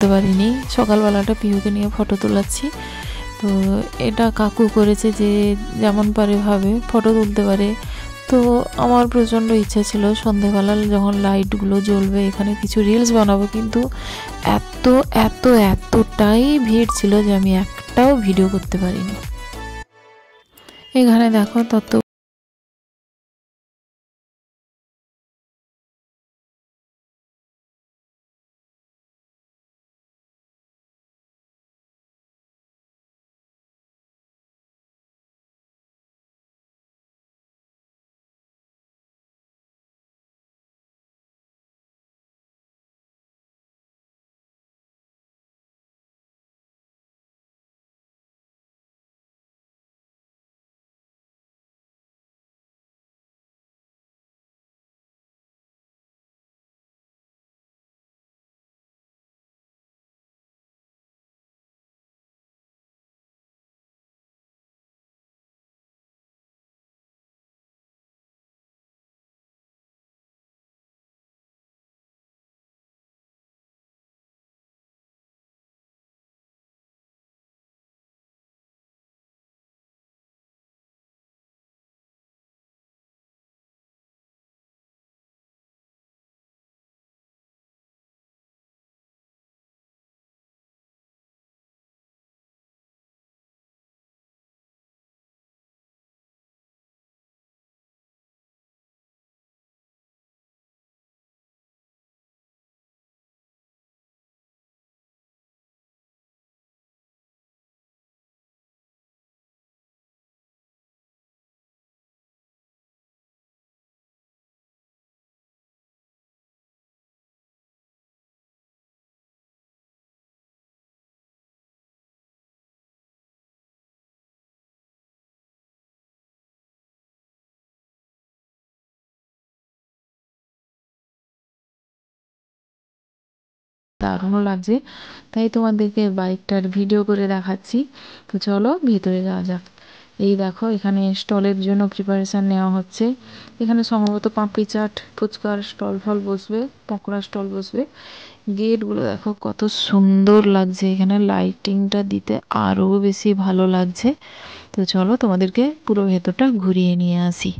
করতে পারিনি সকালবেলাটা পিহুকে নিয়ে ফটো তোলাচ্ছি তো এটা কাকু করেছে যে যেমন পারে ভাবে ফটো তুলতে পারে তো আমার প্রচণ্ড ইচ্ছা ছিল সন্ধেবেলা যখন লাইটগুলো জ্বলবে এখানে কিছু রিলস বানাবো কিন্তু এত এত এতটাই ভিড় ছিল যে আমি একটাও ভিডিও করতে পারিনি এখানে দেখো তত দারুণও লাগছে তাই তোমাদেরকে বাইকটার ভিডিও করে দেখাচ্ছি তো চলো ভিতরে যাওয়া যাক এই দেখো এখানে স্টলের জন্য প্রিপারেশান নেওয়া হচ্ছে এখানে সম্ভবত পাঁপড়ি চাট ফুচকার স্টল ফল বসবে পকোড়া স্টল বসবে গেটগুলো দেখো কত সুন্দর লাগছে এখানে লাইটিংটা দিতে আরও বেশি ভালো লাগছে তো চলো তোমাদেরকে পুরো ভেতরটা ঘুরিয়ে নিয়ে আসি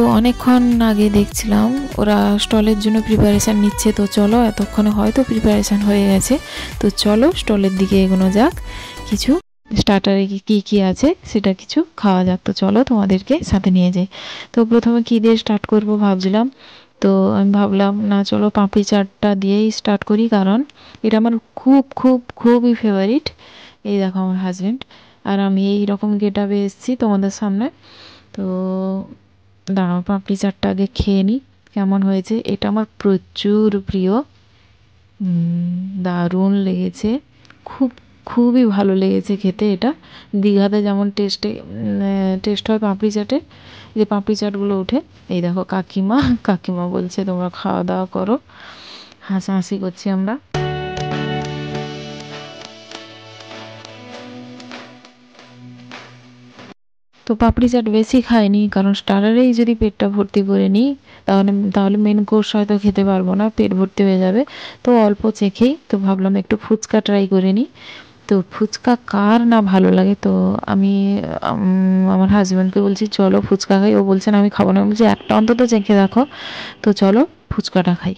তো অনেকক্ষণ আগে দেখছিলাম ওরা স্টলের জন্য প্রিপারেশান নিচ্ছে তো চলো এতক্ষণে হয়তো প্রিপারেশান হয়ে গেছে তো চলো স্টলের দিকে এগোনো যাক কিছু স্টার্টারে কি কি আছে সেটা কিছু খাওয়া যাক তো চলো তোমাদেরকে সাথে নিয়ে যাই তো প্রথমে কী দিয়ে স্টার্ট করব ভাবছিলাম তো আমি ভাবলাম না চলো পাঁপড়ি চাটটা দিয়েই স্টার্ট করি কারণ এটা আমার খুব খুব খুবই ফেভারিট এই দেখো আমার হাজব্যান্ড আর আমি এই রকম গেট আপে এসেছি তোমাদের সামনে তো দাঁড়াও পাপড়ি চাটটা আগে খেয়ে নিই কেমন হয়েছে এটা আমার প্রচুর প্রিয় দারুণ লেগেছে খুব খুবই ভালো লেগেছে খেতে এটা দীঘাতে যেমন টেস্টে টেস্ট হয় পাপড়ি চাটে যে পাপড়ি চাটগুলো ওঠে এই দেখো কাকিমা কাকিমা বলছে তোমরা খাওয়া দাওয়া করো হাসাহাসি করছি আমরা তো পাপড়ি চাট বেশি খাইনি কারণ স্টারারেই যদি পেটটা ভর্তি করে নিই তাহলে তাহলে মেন কোর্স হয়তো খেতে পারবো না পেট ভর্তি হয়ে যাবে তো অল্প চেখেই তো ভাবলাম একটু ফুচকা ট্রাই করে নিই তো ফুচকা কার না ভালো লাগে তো আমি আমার হাজব্যান্ডকে বলছি চলো ফুচকা খাই ও বলছে না আমি খাবো না বলছি একটা অন্তত চেখে দেখো তো চলো ফুচকাটা খাই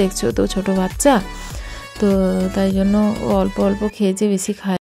দেখছো তো ছোট বাচ্চা তো তাই জন্য অল্প অল্প খেয়েছে বেশি খায়